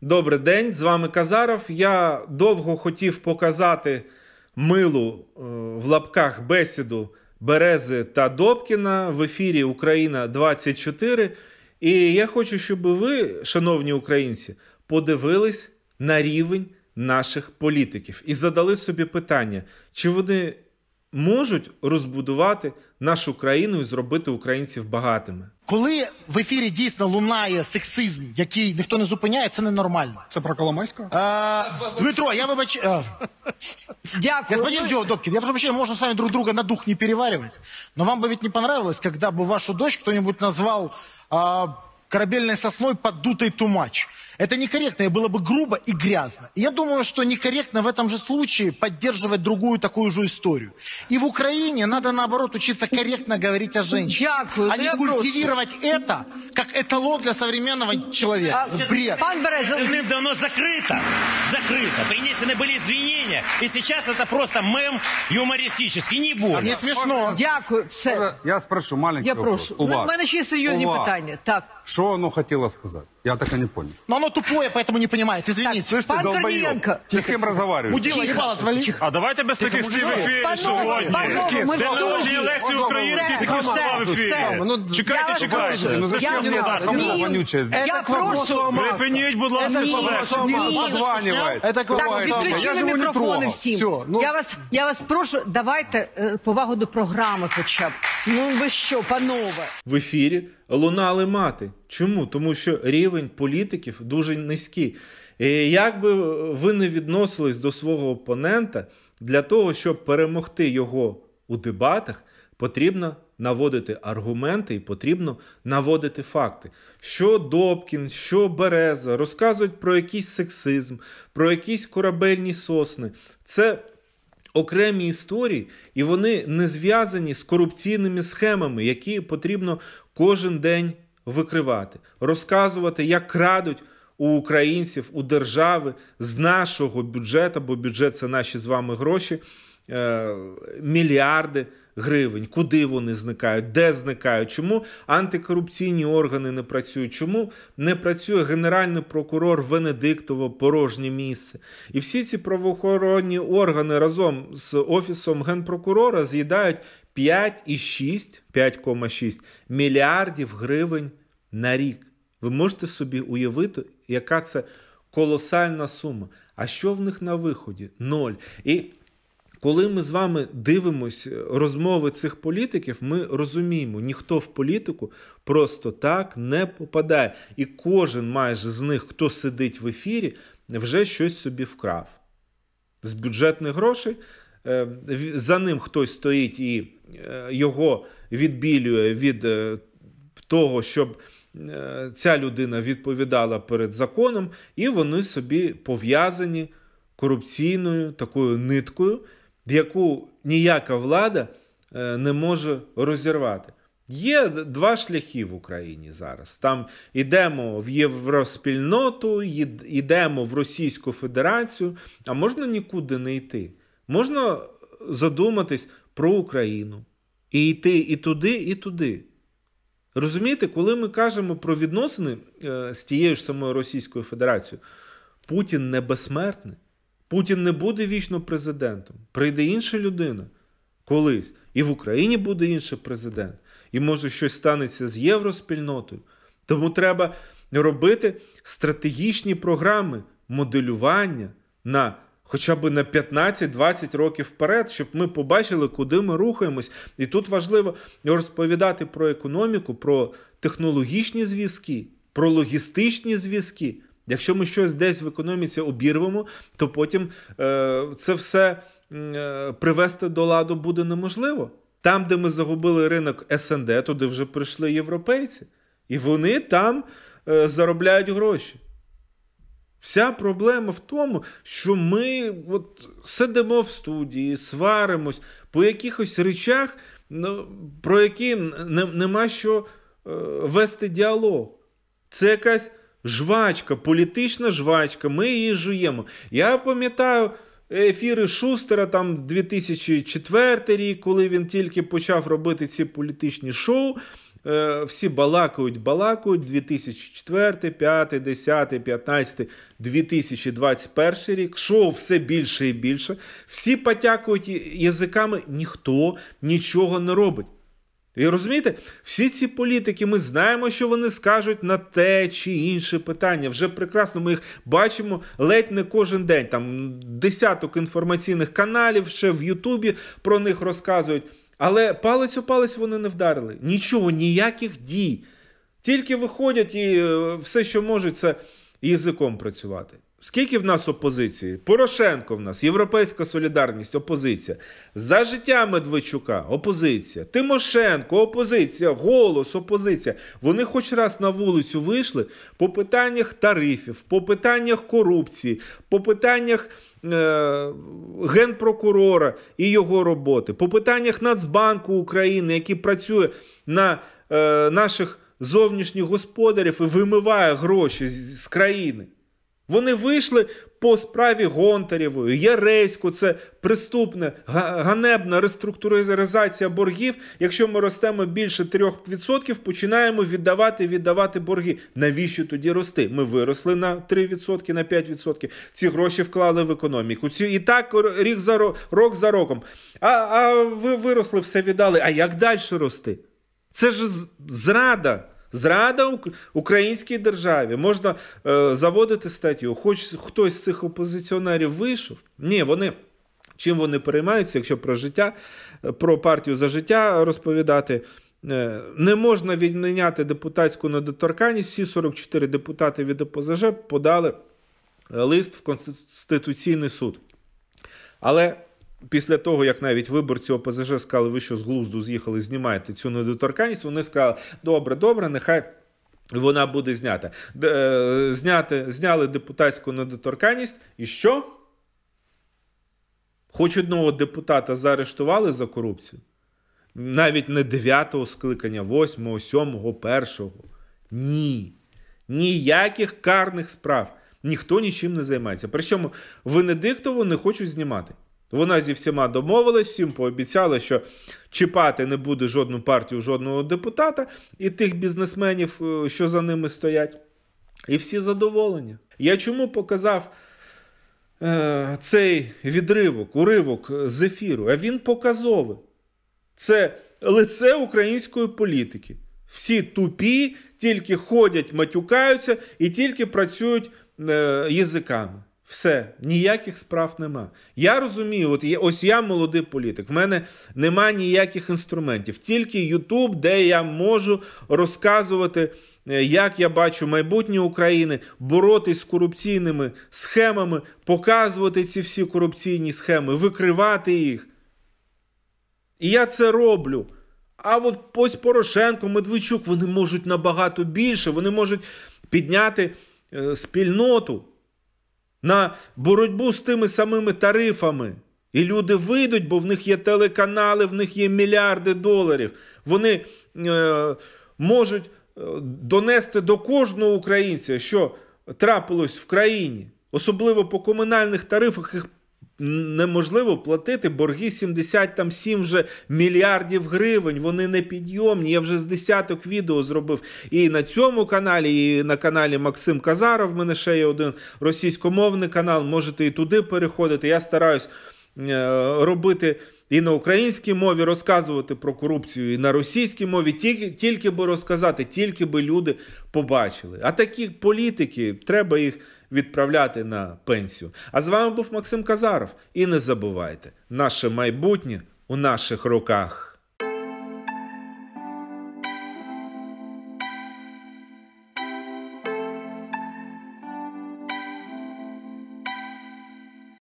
Добрий день, з вами Казаров. Я довго хотів показати милу е, в лапках бесіду Берези та Добкіна в ефірі Україна 24. І я хочу, щоб ви, шановні українці, подивились на рівень наших політиків і задали собі питання, чи вони можуть розбудувати нашу країну і зробити українців багатими. Коли в ефірі дійсно лунає сексизм, який ніхто не зупиняє, це ненормально. Це про Коломайського? Е, Дмитро, я вибач... Е. Дякую. Господин Дё, я прошу прощения, можно с вами друг друга на дух не переварювати, але вам би ведь не понравилось, когда б вашу дочь кто-нибудь назвал э, корабельной сосной поддутой тумач. Это некорректно, и было бы грубо и грязно. я думаю, что некорректно в этом же случае поддерживать другую такую же историю. И в Украине надо, наоборот, учиться корректно говорить о женщине. Дякую. А не культивировать просто... это как эталон для современного человека. А, Бред. Пан Березов. давно закрыто. Закрыто. Принесены были извинения. И сейчас это просто мем юмористический. Не больно. Не смешно. Дякую. Все. Я спрошу маленький я прошу. У вас. У мене ще й серйозні Так. Что оно хотело сказать? Я так и не понял. Но оно тупое, поэтому не понимает. Извините. Слышь, ты Пан долбоёб. Корниенко. Ты с кем разговариваешь? Удила, ебало, звали. А давайте без таких слів в ефірі сьогодні. Панове, Для народження студії. Лесі Українки такі слова в ефірі. Ну, Чекайте, чекайте. Ну зачем мне так, хамло вонючее здесь? Я прошу Припиніть, будь ласка, Ні. поверхню. Так, Я відключили мікрофони всім. Я вас я вас прошу, давайте э, повагу до програми хоча б. Ну ви що, панове? в ефірі лунали мати. Чому? Тому що рівень політиків дуже низький. І Як би ви не відносились до свого опонента, для того, щоб перемогти його у дебатах, потрібно наводити аргументи і потрібно наводити факти. Що Добкін, що Береза, розказують про якийсь сексизм, про якісь корабельні сосни. Це окремі історії, і вони не зв'язані з корупційними схемами, які потрібно кожен день викривати, розказувати, як крадуть у українців, у держави з нашого бюджету, бо бюджет це наші з вами гроші, е, мільярди гривень. Куди вони зникають, де зникають, чому антикорупційні органи не працюють, чому не працює Генеральний прокурор Венедиктово, порожнє місце. І всі ці правоохоронні органи разом з Офісом генпрокурора з'їдають 5,6 мільярдів гривень на рік. Ви можете собі уявити, яка це колосальна сума. А що в них на виході? Ноль. І коли ми з вами дивимося, е, розмови цих політиків, ми розуміємо, ніхто в політику просто так не попадає. І кожен майже з них, хто сидить в ефірі, вже щось собі вкрав. З бюджетних грошей, е, за ним хтось стоїть і. Е, його відбілює від е, того, щоб е, ця людина відповідала перед законом, і вони собі пов'язані корупційною такою ниткою, яку ніяка влада не може розірвати. Є два шляхи в Україні зараз. Там йдемо в Євроспільноту, йдемо в Російську Федерацію, а можна нікуди не йти. Можна задуматись про Україну. І йти і туди, і туди. Розумієте, коли ми кажемо про відносини е, з тією ж самою Російською Федерацією, Путін не безсмертний. Путін не буде вічно президентом. Прийде інша людина колись. І в Україні буде інший президент. І може щось станеться з євроспільнотою. Тому треба робити стратегічні програми моделювання на хоча б на 15-20 років вперед, щоб ми побачили, куди ми рухаємось. І тут важливо розповідати про економіку, про технологічні зв'язки, про логістичні зв'язки. Якщо ми щось десь в економіці обірвемо, то потім е, це все е, привести до ладу буде неможливо. Там, де ми загубили ринок СНД, туди вже прийшли європейці, і вони там е, заробляють гроші. Вся проблема в тому, що ми от сидимо в студії, сваримось по якихось речах, ну, про які нема що е, вести діалог. Це якась жвачка, політична жвачка, ми її жуємо. Я пам'ятаю. Ефіри Шустера, там 2004 рік, коли він тільки почав робити ці політичні шоу, Е, всі балакають, балакають 2004, 2005, 2010, 2015, 2021 рік. Шоу все більше і більше. Всі потякують язиками, ніхто нічого не робить. І розумієте, всі ці політики, ми знаємо, що вони скажуть на те чи інше питання. Вже прекрасно, ми їх бачимо ледь не кожен день. Там десяток інформаційних каналів ще в Ютубі про них розказують. Але палець у палець вони не вдарили. Нічого, ніяких дій. Тільки виходять і е, все, що можуть, це язиком працювати. Скільки в нас опозиції? Порошенко в нас, Європейська солідарність, опозиція. За життя Медведчука, опозиція. Тимошенко, опозиція, голос, опозиція. Вони хоч раз на вулицю вийшли по питаннях тарифів, по питаннях корупції, по питаннях е- генпрокурора і його роботи, по питаннях Нацбанку України, який працює на е- наших зовнішніх господарів і вимиває гроші з, з країни. Вони вийшли по справі Гонтарєвої, Єрейську. це приступне, ганебна реструктуризація боргів. Якщо ми ростемо більше 3%, починаємо віддавати віддавати борги. Навіщо тоді рости? Ми виросли на 3%, на 5%. Ці гроші вклали в економіку. Ці і так рік за рок, рок за роком. А а ви виросли, все віддали. А як далі рости? Це ж зрада. Зрада українській державі. Можна е, заводити статтю. Хоч хтось з цих опозиціонерів вийшов. Ні, вони. Чим вони переймаються, якщо про життя, е, про партію за життя розповідати. Е, не можна відміняти депутатську недоторканність. Всі 44 депутати від ОПЗЖ подали е, лист в Конституційний суд. Але Після того, як навіть виборці ОПЗЖ сказали, ви що з глузду з'їхали, знімаєте цю недоторканність, вони сказали, добре, добре, нехай. Вона буде знята. Е, зняти, Зняли депутатську недоторканність. І що? Хоч одного депутата заарештували за корупцію. Навіть не 9-го скликання, 8-го, 7-го, 1-го. Ні. Ніяких карних справ. Ніхто нічим не займається. Причому Венедиктову не хочуть знімати. Вона зі всіма домовилась, всім пообіцяла, що чіпати не буде жодну партію, жодного депутата і тих бізнесменів, е, що за ними стоять. І всі задоволені. Я чому показав е, цей відривок, уривок з ефіру? А він показовий. Це лице української політики. Всі тупі, тільки ходять, матюкаються і тільки працюють е, язиками. Все, ніяких справ нема. Я розумію, от є, ось я молодий політик. в мене нема ніяких інструментів, тільки Ютуб, де я можу розказувати, е, як я бачу майбутнє України, боротись з корупційними схемами, показувати ці всі корупційні схеми, викривати їх. І я це роблю. А от ось Порошенко, Медведчук, вони можуть набагато більше, вони можуть підняти е, спільноту на боротьбу з тими самими тарифами. І люди вийдуть, бо в них є телеканали, в них є мільярди доларів. Вони е, можуть е, донести до кожного українця, що трапилось в країні, особливо по комунальних тарифах, їх неможливо платити борги 77 вже мільярдів гривень. Вони не підйомні. Я вже з десяток відео зробив і на цьому каналі, і на каналі Максим Казаров. В мене ще є один російськомовний канал. Можете і туди переходити. Я стараюсь. Е, робити і на українській мові, розказувати про корупцію, і на російській мові, тільки тільки би розказати, тільки би люди побачили. А такі політики треба їх відправляти на пенсію. А з вами був Максим Казаров. І не забувайте, наше майбутнє у наших руках.